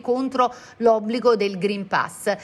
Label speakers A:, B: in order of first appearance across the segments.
A: contro l'obbligo del Green Pass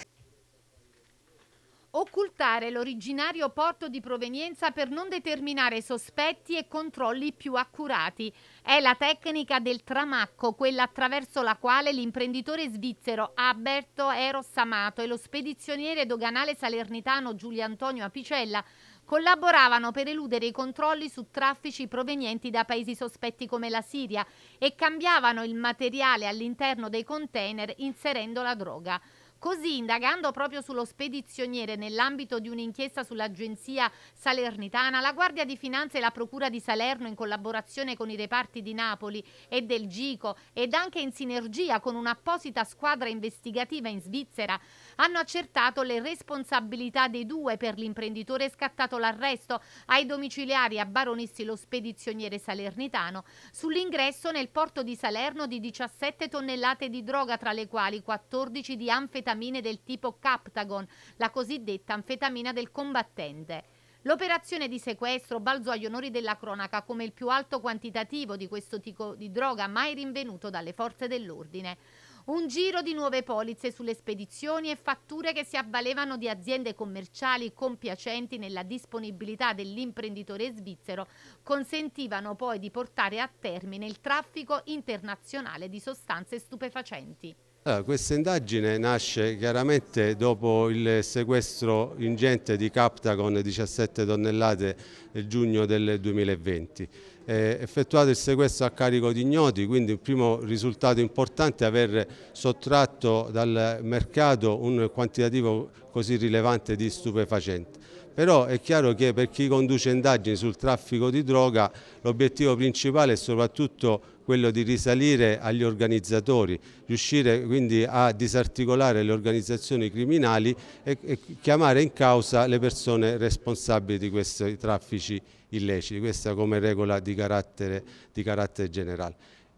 A: occultare l'originario porto di provenienza per non determinare sospetti e controlli più accurati. È la tecnica del tramacco, quella attraverso la quale l'imprenditore svizzero Alberto Eros Amato e lo spedizioniere doganale salernitano Giulio Antonio Apicella collaboravano per eludere i controlli su traffici provenienti da paesi sospetti come la Siria e cambiavano il materiale all'interno dei container inserendo la droga. Così, indagando proprio sullo spedizioniere nell'ambito di un'inchiesta sull'agenzia salernitana, la Guardia di Finanza e la Procura di Salerno, in collaborazione con i reparti di Napoli e del GICO ed anche in sinergia con un'apposita squadra investigativa in Svizzera, hanno accertato le responsabilità dei due per l'imprenditore scattato l'arresto ai domiciliari a Baronissi lo spedizioniere salernitano sull'ingresso nel porto di Salerno di 17 tonnellate di droga, tra le quali 14 di anfetamina anfetamine del tipo Captagon, la cosiddetta anfetamina del combattente. L'operazione di sequestro balzò agli onori della cronaca come il più alto quantitativo di questo tipo di droga mai rinvenuto dalle forze dell'ordine. Un giro di nuove polizze sulle spedizioni e fatture che si avvalevano di aziende commerciali compiacenti nella disponibilità dell'imprenditore svizzero consentivano poi di portare a termine il traffico internazionale di sostanze stupefacenti.
B: Allora, questa indagine nasce chiaramente dopo il sequestro ingente di capta con 17 tonnellate nel giugno del 2020. Eh, effettuato il sequestro a carico di ignoti, quindi il primo risultato importante è aver sottratto dal mercato un quantitativo così rilevante di stupefacenti però è chiaro che per chi conduce indagini sul traffico di droga l'obiettivo principale è soprattutto quello di risalire agli organizzatori, riuscire quindi a disarticolare le organizzazioni criminali e, e chiamare in causa le persone responsabili di questi traffici illeciti, questa come regola di carattere, di carattere generale.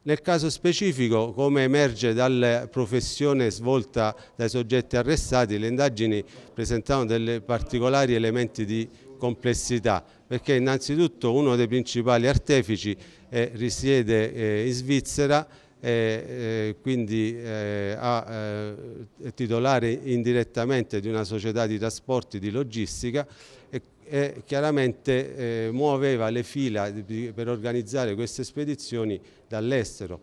B: Nel caso specifico, come emerge dalla professione svolta dai soggetti arrestati, le indagini presentavano dei particolari elementi di complessità, perché innanzitutto uno dei principali artefici eh, risiede eh, in Svizzera, eh, quindi eh, a, eh, titolare indirettamente di una società di trasporti, di logistica, e e chiaramente eh, muoveva le fila per organizzare queste spedizioni dall'estero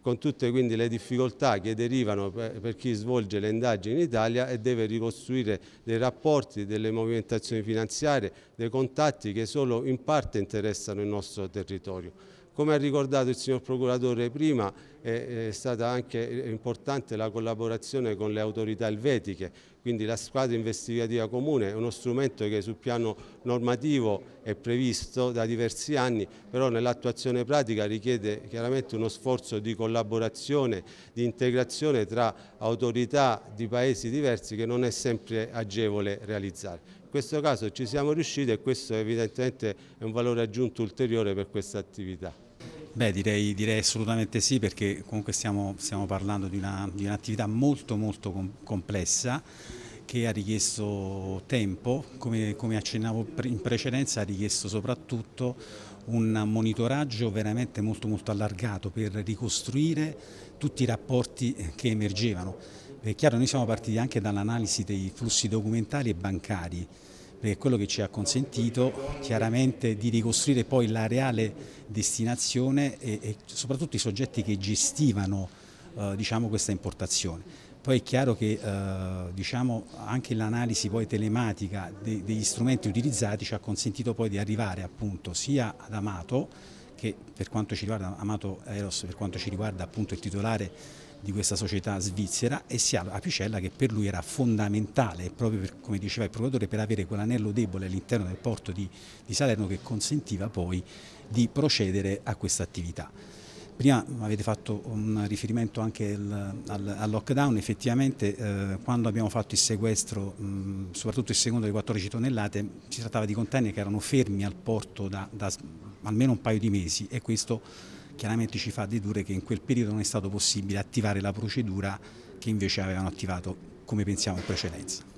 B: con tutte quindi le difficoltà che derivano per chi svolge le indagini in Italia e deve ricostruire dei rapporti, delle movimentazioni finanziarie, dei contatti che solo in parte interessano il nostro territorio. Come ha ricordato il signor Procuratore prima, è stata anche importante la collaborazione con le autorità elvetiche, quindi la squadra investigativa comune è uno strumento che sul piano normativo è previsto da diversi anni, però nell'attuazione pratica richiede chiaramente uno sforzo di collaborazione, di integrazione tra autorità di paesi diversi che non è sempre agevole realizzare. In questo caso ci siamo riusciti e questo evidentemente è un valore aggiunto ulteriore per questa attività.
C: Beh, direi, direi, assolutamente sì perché comunque stiamo, stiamo parlando di, un'attività un molto molto com complessa che ha richiesto tempo, come, come accennavo pre in precedenza ha richiesto soprattutto un monitoraggio veramente molto molto allargato per ricostruire tutti i rapporti che emergevano. È chiaro, noi siamo partiti anche dall'analisi dei flussi documentali e bancari, perché è quello che ci ha consentito chiaramente di ricostruire poi la reale destinazione e, e soprattutto i soggetti che gestivano eh, diciamo, questa importazione. Poi è chiaro che eh, diciamo, anche l'analisi telematica de, degli strumenti utilizzati ci ha consentito poi di arrivare appunto sia ad Amato, che per quanto ci riguarda Amato Eros, per quanto ci riguarda appunto il titolare di questa società svizzera e sia Apicella che per lui era fondamentale, proprio per, come diceva il procuratore, per avere quell'anello debole all'interno del porto di, di Salerno che consentiva poi di procedere a questa attività. Prima avete fatto un riferimento anche al, al, al lockdown, effettivamente eh, quando abbiamo fatto il sequestro, mh, soprattutto il secondo delle 14 tonnellate, si trattava di container che erano fermi al porto da, da almeno un paio di mesi e questo chiaramente ci fa dedurre che in quel periodo non è stato possibile attivare la procedura che invece avevano attivato come pensiamo in precedenza.